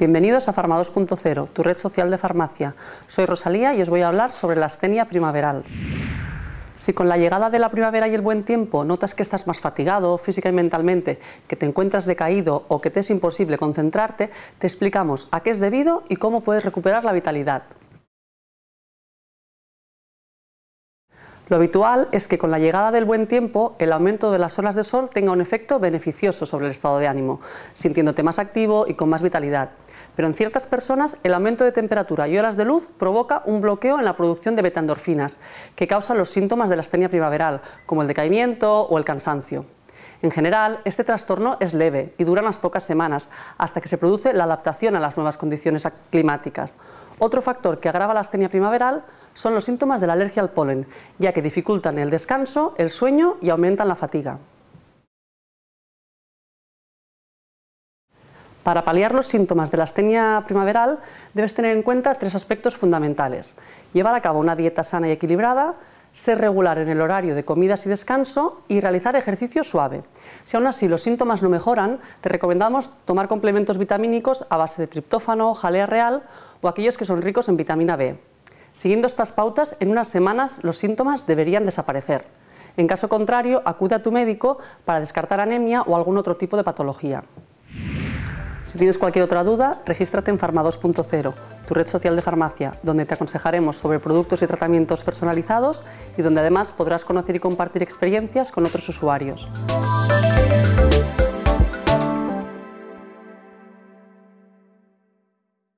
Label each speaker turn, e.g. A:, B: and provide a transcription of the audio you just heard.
A: Bienvenidos a Farma 2.0, tu red social de farmacia. Soy Rosalía y os voy a hablar sobre la astenia primaveral. Si con la llegada de la primavera y el buen tiempo notas que estás más fatigado física y mentalmente, que te encuentras decaído o que te es imposible concentrarte, te explicamos a qué es debido y cómo puedes recuperar la vitalidad. Lo habitual es que con la llegada del buen tiempo, el aumento de las horas de sol tenga un efecto beneficioso sobre el estado de ánimo, sintiéndote más activo y con más vitalidad pero en ciertas personas el aumento de temperatura y horas de luz provoca un bloqueo en la producción de endorfinas que causan los síntomas de la astenia primaveral, como el decaimiento o el cansancio. En general, este trastorno es leve y dura unas pocas semanas, hasta que se produce la adaptación a las nuevas condiciones climáticas. Otro factor que agrava la astenia primaveral son los síntomas de la alergia al polen, ya que dificultan el descanso, el sueño y aumentan la fatiga. Para paliar los síntomas de la astenia primaveral debes tener en cuenta tres aspectos fundamentales. Llevar a cabo una dieta sana y equilibrada, ser regular en el horario de comidas y descanso y realizar ejercicio suave. Si aún así los síntomas no mejoran, te recomendamos tomar complementos vitamínicos a base de triptófano, jalea real o aquellos que son ricos en vitamina B. Siguiendo estas pautas, en unas semanas los síntomas deberían desaparecer. En caso contrario, acude a tu médico para descartar anemia o algún otro tipo de patología. Si tienes cualquier otra duda, regístrate en Farma 2.0, tu red social de farmacia, donde te aconsejaremos sobre productos y tratamientos personalizados y donde además podrás conocer y compartir experiencias con otros usuarios.